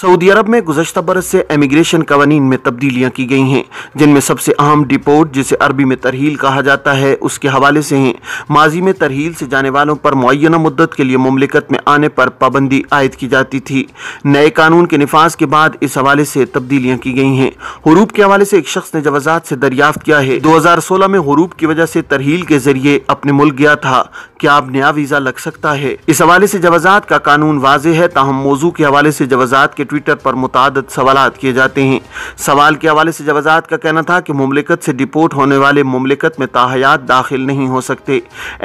Saudi अरब में गुजशत बरस से इमिग्रेशन कवानीन में तब्दीलियाँ की गई हैं जिनमें सबसे अहम डिपोर्ट जिसे अरबी में तरहील कहा जाता है उसके हवाले से हैं माजी में तरहील से जाने वालों पर मुन मुद्दत के लिए ममलिकत में आने पर पाबंदी आयद की जाती थी नए कानून के नफाज के बाद इस हवाले से तब्दीलियाँ की गई हैं हरूब के हवाले से एक शख्स ने जवाजात से दरियाफ्त किया है दो हज़ार सोलह में हरूब की वजह से तरहील के जरिए अपने मुल्क गया था क्या अब नया वीज़ा लग सकता है इस हवाले से जवाजात का कानून वाज है ताहम मौजू के हवाले से जवाजात के ट्विटर पर मुतद सवाल किए जाते हैं सवाल के हवाले से जवाजात का कहना था कि ममलिकत से डिपोर्ट होने वाले ममलिकत में ताहयात दाखिल नहीं हो सकते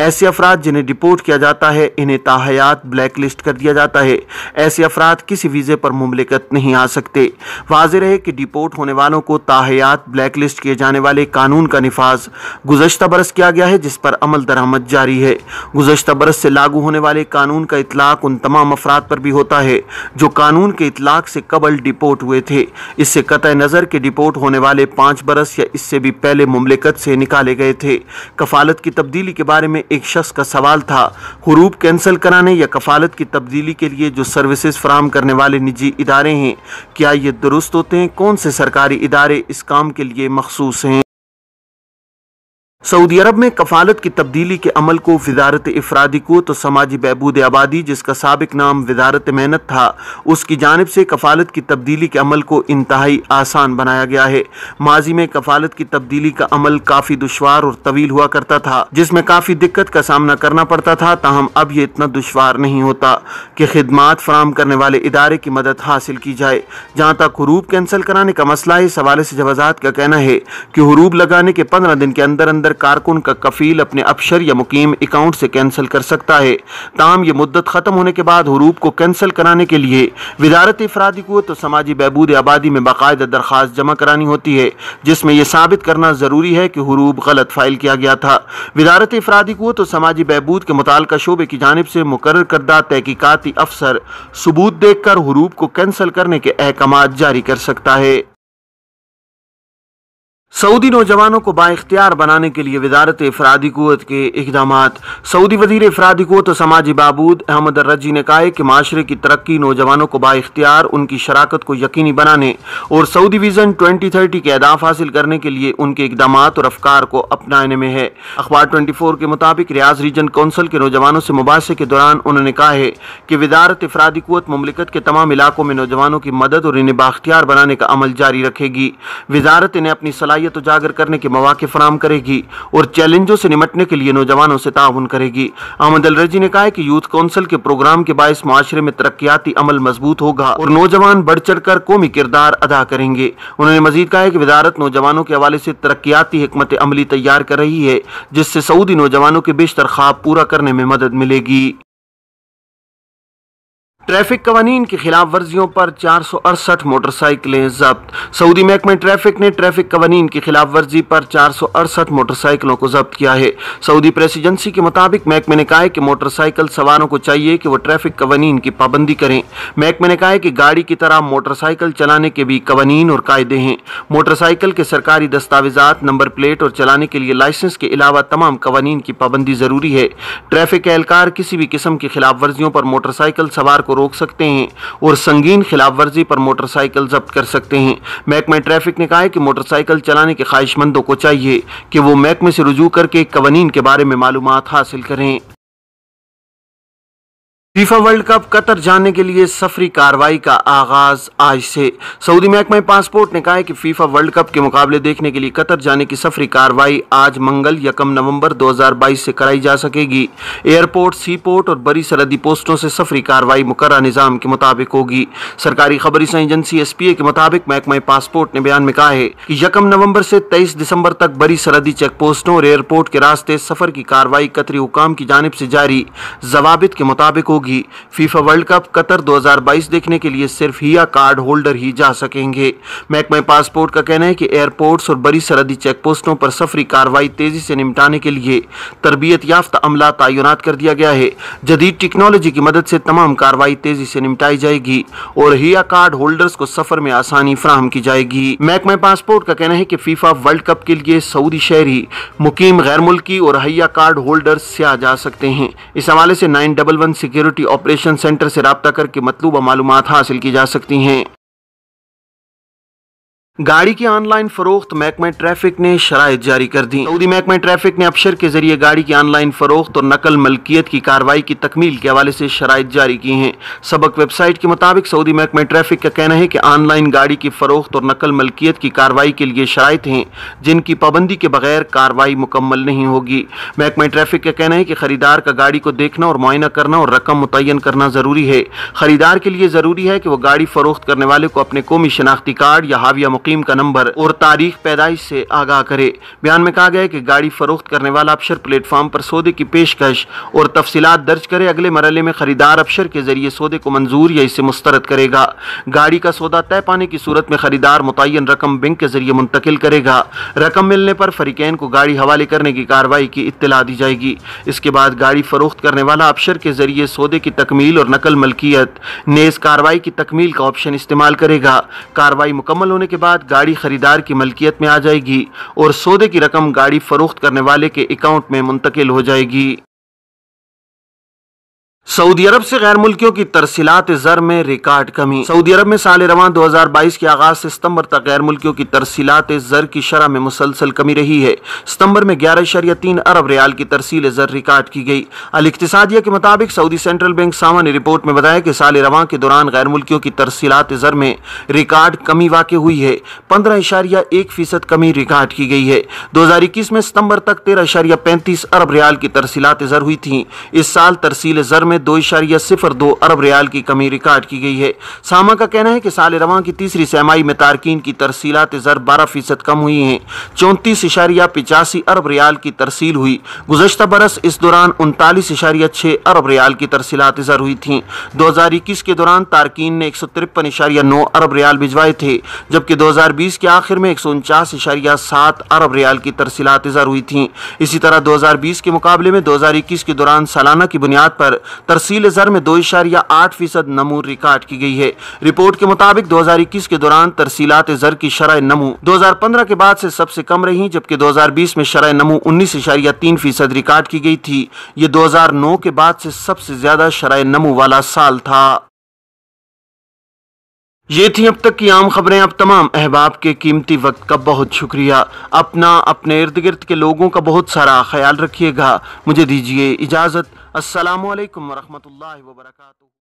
ऐसे अफराद जिन्हें डिपोर्ट किया जाता है इन्हें ताहयात ब्लैक लिस्ट कर दिया जाता है ऐसे अफराद किसी वीज़े पर ममलिकत नहीं आ सकते वाज रहे कि डिपोर्ट होने वालों को ताहयात ब्लैक लिस्ट किए जाने वाले कानून का नफाज गुजशत बरस किया गया है जिस पर अमल दरामद जारी है गुजशत बरस से लागू होने वाले कानून का इतलाक उन तमाम अफराद पर भी होता है जो कानून के इतलाक लाख से कबल डिपोर्ट हुए थे इससे कत नज़र के डिपोर्ट होने वाले पांच बरस या इससे भी पहले मुमलिकत से निकाले गए थे कफालत की तब्दीली के बारे में एक शख्स का सवाल था हरूब कैंसिल कराने या कफालत की तब्दीली के लिए जो सर्विसेज फ्राहम करने वाले निजी इदारे हैं क्या ये दुरुस्त होते हैं कौन से सरकारी इदारे इस काम के लिए मखसूस हैं सऊदी अरब में कफालत की तब्दीली के अमल को वजारत अफरादी को तो समाजी बहबूद आबादी जिसका सबक नाम वजारत मेहनत था उसकी जानब से कफालत की तब्दीली के अमल को इंतहाई आसान बनाया गया है माजी में कफालत की तब्दीली का अमल काफ़ी दुशवार और तवील हुआ करता था जिसमें काफ़ी दिक्कत का सामना करना पड़ता था ताहम अब ये इतना दुशवार नहीं होता की खदमात फराम करने वाले इदारे की मदद हासिल की जाए जहाँ तक हरूब कैंसिल कराने का मसला है इस हवाले से जवाजात का कहना है कि हरूब लगाने के पंद्रह दिन के अंदर अंदर कारकुन का कफील अपने अपशर या मुकीम अकाउंट से कैंसिल कर सकता है तमाम ये मुद्दत ख़त्म होने के बाद हरूप को कैंसिल कराने के लिए वजारत अफरादी को तो समाजी बहबूद आबादी में बाकायदा दरख्वास्त जमा करानी होती है जिसमें यह साबित करना ज़रूरी है कि हरूप गलत फाइल किया गया था वजारत अफरादी को तो समाजी बहबूद के मुताल शोबे की जानब से मुकर करदा तहकीकती अफसर सबूत देख कर हरूप को कैंसिल करने के अहकाम जारी कर सकता है सऊदी नौजवानों को बाख्तियार बनाने के लिए वजारत अफरादी क़वत के इकदाम सऊदी वजीर अफरादी क़वत और समाजी बाबूद अहमद रजी ने कहा कि माशरे की तरक्की नौजवानों को बाख्तियार उनकी शराकत को यकीनी बनाने और सऊदी विजन ट्वेंटी थर्टी के अहदाफ हासिल करने के लिए उनके इकदाम और अफकार को अपनाने में है अखबार ट्वेंटी फोर के मुताबिक रियाज रीजन कौंसिल के नौजवानों से मुबासे के दौरान उन्होंने कहा है कि वजारत अफरादी क़वत ममलिकत के तमाम इलाकों में नौजवानों की मदद और इन्हें बाख्तियार बनाने का अमल जारी रखेगी वजारत ने अपनी सलाह सलाहियत तो उजागर करने के मौाक़े फराम करेगी और चैलेंजों से निमटने के लिए नौजवानों से ताउन करेगी अहमद अलरजी ने कहा कि यूथ काउंसिल के प्रोग्राम के बायस माशरे में तरक्याती अमल मजबूत होगा और नौजवान बढ़ चढ़ कर कौमी किरदार अदा करेंगे उन्होंने मजीद कहा कि वजारत नौजवानों के हवाले से तरक्याती हमत अमली तैयार कर रही है जिससे सऊदी नौजवानों के बेशतर ख्वाब पूरा करने में मदद मिलेगी ट्रैफिक कवानीन की खिलाफ वर्जियों पर चार सौ अड़सठ मोटरसाइकिलें जब्त सऊदी महकमे ट्रैफिक ने ट्रैफिक कवानीन की खिलाफ वर्जी पर चार सौ अड़सठ मोटरसाइकिलों को जब्त किया है सऊदी प्रेस एजेंसी के मुताबिक महकमे ने कहा है कि मोटरसाइकिल सवारों को चाहिए कि वो ट्रैफिक कवानीन की पाबंदी करें महकमे ने कहा है कि गाड़ी की तरह मोटरसाइकिल चलाने के भी कवानीन और कायदे हैं मोटरसाइकिल के सरकारी दस्तावेजात नंबर प्लेट और चलाने के लिए लाइसेंस के अलावा तमाम कवानीन की पाबंदी जरूरी है ट्रैफिक एहलकार किसी भी किस्म की खिलाफ वर्जियों पर मोटरसाइकिल सवार को रोक सकते हैं और संगीन खिलाफ वर्जी पर मोटरसाइकिल जब्त कर सकते हैं महकमा ट्रैफिक ने कहा है कि मोटरसाइकिल चलाने के ख्वाहिशमंदों को चाहिए कि वो महकमे से रुजू करके कवानीन के बारे में मालूम हासिल करें फीफा वर्ल्ड कप कतर जाने के लिए सफरी कार्रवाई का आगाज आज से सऊदी महकमा पासपोर्ट ने कहा है कि फीफा वर्ल्ड कप के मुकाबले देखने के लिए कतर जाने की सफरी कार्रवाई आज मंगल यकम नवंबर 2022 से कराई जा सकेगी एयरपोर्ट सी पोर्ट और बड़ी सरहदी पोस्टों से सफरी कार्रवाई मुकर निज़ाम के मुताबिक होगी सरकारी खबरी एजेंसी एस पी ए के मुताबिक महकमा पासपोर्ट ने बयान में कहा है कि यकम नवम्बर से तेईस दिसंबर तक बड़ी सरहदी चेक पोस्टों और एयरपोर्ट के रास्ते सफर की कार्रवाई कतरी हुकाम की जानब से जारी जवाब के मुताबिक होगी होगी फीफा वर्ल्ड कप कतर 2022 देखने के लिए सिर्फ या कार्ड होल्डर ही जा सकेंगे महकमा पासपोर्ट का कहना है कि एयरपोर्ट्स और बड़ी सरहदी चेक पोस्टों पर सफरी कार्रवाई तेजी से निपटाने के लिए तरबियत याफ्त अमला तयनत कर दिया गया है जदीद टेक्नोलॉजी की मदद से तमाम कार्रवाई तेजी से निपटाई जाएगी और ही कार्ड होल्डर्स को सफर में आसानी फ्राहम की जाएगी महकमा पासपोर्ट का कहना है की फीफा वर्ल्ड कप के लिए सऊदी शहरी मुकीम गैर मुल्की और हया कार्ड होल्डर्स से आ जा सकते हैं इस हवाले से nine double one security security operation centre से रबता करके मतलूबा मालूम हासिल की जा सकती हैं गाड़ी की ऑनलाइन फरोख्त महकमा ट्रैफिक ने शराय जारी कर दी सऊदी महकमा ट्रैफिक ने अफसर के जरिए गाड़ी की ऑनलाइन फरोख्त और नकल मलकियत की कार्रवाई की तकमील के हवाले से शराय जारी की है सबक वेबसाइट के मुताबिक सऊदी महकमा ट्रैफिक का कहना है कि ऑनलाइन गाड़ी की फरोख्त और नकल मलकियत की कार्रवाई के लिए शराय हैं जिनकी पाबंदी के बगैर कार्रवाई मुकम्मल नहीं होगी महकमा ट्रैफिक का कहना है कि खरीदार का गाड़ी को देखना और मुआयना करना और रकम मुतन करना ज़रूरी है खरीदार के लिए ज़रूरी है कि वह गाड़ी फरोख्त करने वाले को अपने कौमी शनाख्ती कार्ड या हाविया मुकीम का नंबर और तारीख पैदाइश से आगाह करे बयान में कहा गया कि गाड़ी फरोख्त करने वाला अफसर प्लेटफॉर्म पर सौदे की पेशकश और तफसीत दर्ज करे अगले मरल में खरीदार अफसर के जरिए सौदे को मंजूर या इसे मुस्तरद करेगा गाड़ी का सौदा तय पाने की सूरत में खरीदार मुतन रकम बैंक के जरिए मुंतकिल करेगा रकम मिलने पर फरीकैन को गाड़ी हवाले करने की कार्रवाई की इतला दी जाएगी इसके बाद गाड़ी फरोख्त करने वाला अफसर के जरिए सौदे की तकमील और नकल मलकियत नेज कार्रवाई की तकमील का ऑप्शन इस्तेमाल करेगा कार्रवाई मुकम्मल होने के बाद बाद गाड़ी खरीदार की मलकियत में आ जाएगी और सौदे की रकम गाड़ी फरोख्त करने वाले के अकाउंट में मुंतकिल हो जाएगी सऊदी अरब से गैर मुल्कियों की तरसीलात जर में रिकॉर्ड कमी सऊदी अरब में साल रवान 2022 के आगाज से सितंबर तक गैर मुल्कियों की तरसीलात जर की शरह में मुसलसल कमी रही है सितंबर में ग्यारह शरिया तीन अरब रियाल की तरसील जर रिकॉर्ड की गई अल इकतसादिया के मुताबिक सऊदी सेंट्रल बैंक सामा ने रिपोर्ट में बताया कि साल रवान के दौरान गैर मुल्कियों की तरसीलात जर में रिकॉर्ड कमी वाक़ हुई है पंद्रह इशारिया एक फीसद कमी रिकॉर्ड की गई है दो हज़ार इक्कीस में सितंबर तक तेरह इशारिया पैंतीस अरब रियाल की तरसीलात जर हुई थी इस साल तरसील जर में में दो इशारिया सिफर दो अरब रियाल की कमी रिकॉर्ड की गई है सामा का कहना है कि साल रवा की तीसरी सहमाई में तारकिन की तरसीलात ज़र बारह फीसद कम हुई हैं चौंतीस इशारिया पिचासी अरब रियाल की तरसील हुई गुजशत बरस इस दौरान उनतालीस इशारिया छः अरब रियाल की तरसीलात ज़र हुई थी दो हज़ार इक्कीस के दौरान तारकिन ने एक सौ तिरपन इशारिया नौ अरब रियाल भिजवाए थे जबकि दो हज़ार बीस के आखिर में एक सौ उनचास इशारिया सात अरब रियाल की तरसीलात ज़र हुई थी इसी तरह दो हज़ार बीस के मुकाबले में दो हज़ार इक्कीस के दौरान सालाना की बुनियाद पर तरसील ज़र में दो इशारिया आठ फीसद नमू रिकॉर्ड की गई है रिपोर्ट के मुताबिक 2021 के दौरान तरसीलात ज़र की शराय नमू 2015 के बाद से सबसे कम रही जबकि 2020 में शराय नमू उन्नीस इशारिया तीन फीसद रिकॉर्ड की गई थी ये 2009 के बाद से सबसे ज़्यादा शराय नमू वाला साल था ये थी अब तक की आम खबरें अब तमाम अहबाब के कीमती वक्त का बहुत शुक्रिया अपना अपने इर्द गिर्द के लोगों का बहुत सारा ख्याल रखिएगा मुझे दीजिए इजाज़त असलकम वरहमल वर्का